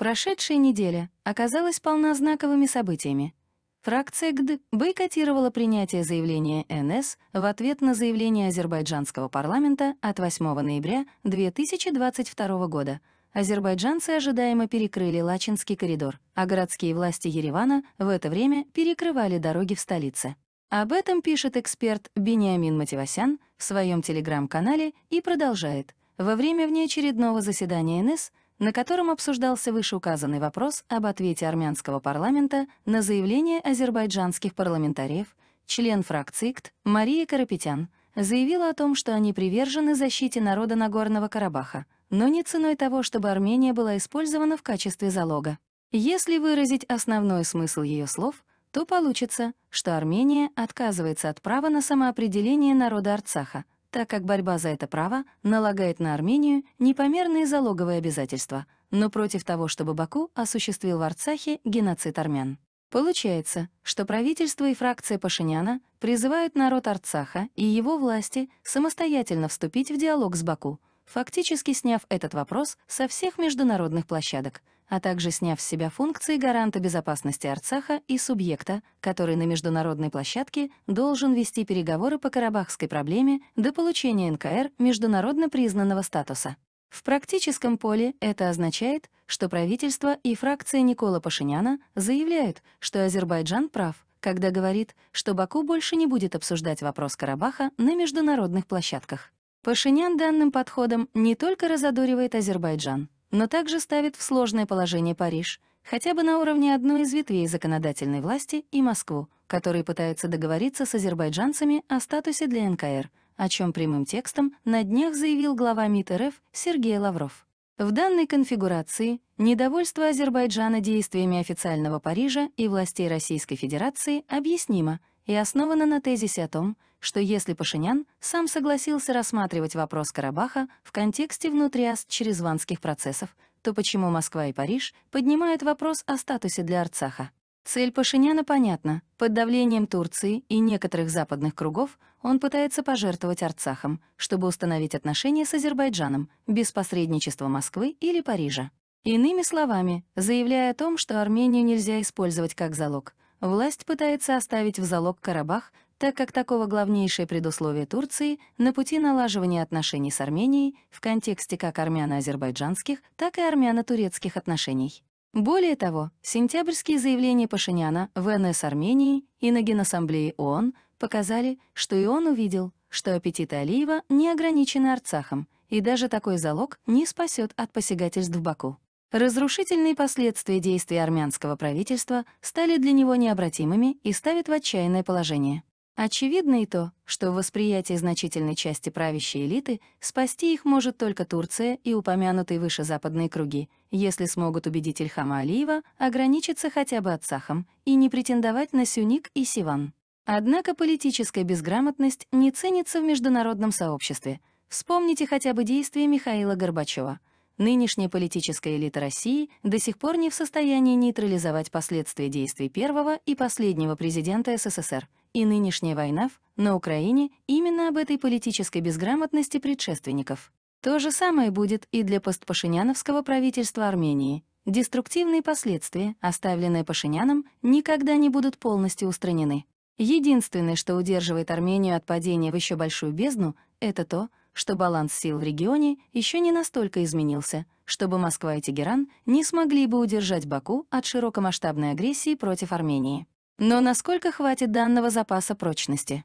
Прошедшая неделя оказалась полна знаковыми событиями. Фракция ГД бойкотировала принятие заявления НС в ответ на заявление азербайджанского парламента от 8 ноября 2022 года. Азербайджанцы ожидаемо перекрыли Лачинский коридор, а городские власти Еревана в это время перекрывали дороги в столице. Об этом пишет эксперт Бениамин Мативасян в своем телеграм-канале и продолжает. Во время внеочередного заседания НС на котором обсуждался вышеуказанный вопрос об ответе армянского парламента на заявление азербайджанских парламентариев, член фракции КТ Мария Карапетян заявила о том, что они привержены защите народа Нагорного Карабаха, но не ценой того, чтобы Армения была использована в качестве залога. Если выразить основной смысл ее слов, то получится, что Армения отказывается от права на самоопределение народа Арцаха, так как борьба за это право налагает на Армению непомерные залоговые обязательства, но против того, чтобы Баку осуществил в Арцахе геноцид армян. Получается, что правительство и фракция Пашиняна призывают народ Арцаха и его власти самостоятельно вступить в диалог с Баку, фактически сняв этот вопрос со всех международных площадок — а также сняв с себя функции гаранта безопасности Арцаха и субъекта, который на международной площадке должен вести переговоры по карабахской проблеме до получения НКР международно признанного статуса. В практическом поле это означает, что правительство и фракция Никола Пашиняна заявляют, что Азербайджан прав, когда говорит, что Баку больше не будет обсуждать вопрос Карабаха на международных площадках. Пашинян данным подходом не только разодоривает Азербайджан, но также ставит в сложное положение Париж, хотя бы на уровне одной из ветвей законодательной власти и Москву, которые пытаются договориться с азербайджанцами о статусе для НКР, о чем прямым текстом на днях заявил глава МИД РФ Сергей Лавров. В данной конфигурации недовольство Азербайджана действиями официального Парижа и властей Российской Федерации объяснимо — и основана на тезисе о том, что если Пашинян сам согласился рассматривать вопрос Карабаха в контексте внутриаст-черезванских процессов, то почему Москва и Париж поднимают вопрос о статусе для Арцаха? Цель Пашиняна понятна. Под давлением Турции и некоторых западных кругов он пытается пожертвовать Арцахом, чтобы установить отношения с Азербайджаном без посредничества Москвы или Парижа. Иными словами, заявляя о том, что Армению нельзя использовать как залог, Власть пытается оставить в залог Карабах, так как такого главнейшее предусловие Турции на пути налаживания отношений с Арменией в контексте как армяно-азербайджанских, так и армяно-турецких отношений. Более того, сентябрьские заявления Пашиняна в НС Армении и на Генассамблее ООН показали, что и он увидел, что аппетиты Алиева не ограничены Арцахом, и даже такой залог не спасет от посягательств в Баку. Разрушительные последствия действий армянского правительства стали для него необратимыми и ставят в отчаянное положение. Очевидно и то, что в восприятии значительной части правящей элиты спасти их может только Турция и упомянутые выше западные круги, если смогут убедить Ильхама Алиева ограничиться хотя бы Ацахом и не претендовать на Сюник и Сиван. Однако политическая безграмотность не ценится в международном сообществе. Вспомните хотя бы действия Михаила Горбачева — Нынешняя политическая элита России до сих пор не в состоянии нейтрализовать последствия действий первого и последнего президента СССР, и нынешняя война на Украине именно об этой политической безграмотности предшественников. То же самое будет и для постпашиняновского правительства Армении. Деструктивные последствия, оставленные Пашиняном, никогда не будут полностью устранены. Единственное, что удерживает Армению от падения в еще большую бездну, это то, что баланс сил в регионе еще не настолько изменился, чтобы Москва и Тегеран не смогли бы удержать Баку от широкомасштабной агрессии против Армении. Но насколько хватит данного запаса прочности?